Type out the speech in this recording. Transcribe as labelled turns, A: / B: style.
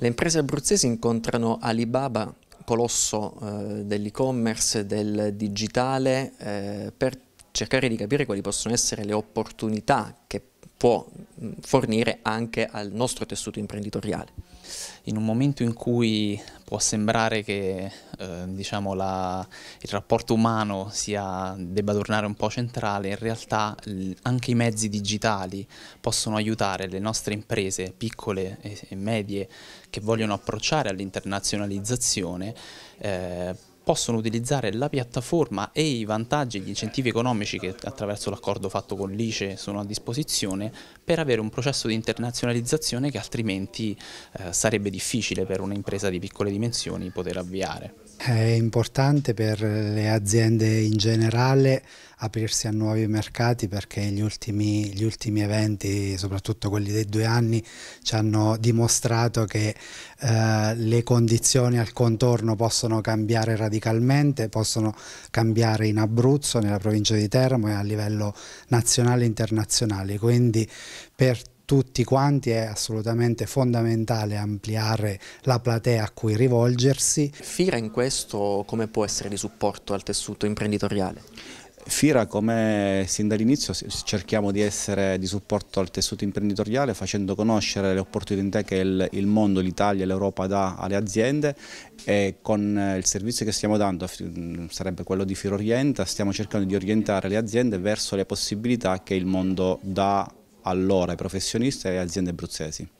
A: Le imprese abruzzesi incontrano Alibaba, colosso eh, dell'e-commerce, del digitale, eh, per cercare di capire quali possono essere le opportunità che può fornire anche al nostro tessuto imprenditoriale.
B: In un momento in cui può sembrare che eh, diciamo la, il rapporto umano sia, debba tornare un po' centrale, in realtà anche i mezzi digitali possono aiutare le nostre imprese piccole e, medie che vogliono approcciare all'internazionalizzazione eh, possono utilizzare la piattaforma e i vantaggi e gli incentivi economici che attraverso l'accordo fatto con l'ICE sono a disposizione per avere un processo di internazionalizzazione che altrimenti eh, sarebbe difficile per un'impresa di piccole dimensioni poter avviare
C: è importante per le aziende in generale aprirsi a nuovi mercati perché gli ultimi, gli ultimi eventi, soprattutto quelli dei due anni, ci hanno dimostrato che eh, le condizioni al contorno possono cambiare radicalmente, possono cambiare in Abruzzo, nella provincia di Teramo e a livello nazionale e internazionale. Quindi per tutti quanti è assolutamente fondamentale ampliare la platea a cui rivolgersi.
A: Fira in questo come può essere di supporto
D: al tessuto imprenditoriale? Fira come sin dall'inizio cerchiamo di essere di supporto al tessuto imprenditoriale facendo conoscere le opportunità che il, il mondo, l'Italia, e l'Europa dà alle aziende e con eh, il servizio che stiamo dando, mm, sarebbe quello di Firo Firorienta, stiamo cercando di orientare le aziende verso le possibilità che il mondo dà allora ai professionisti e alle aziende abruzzesi.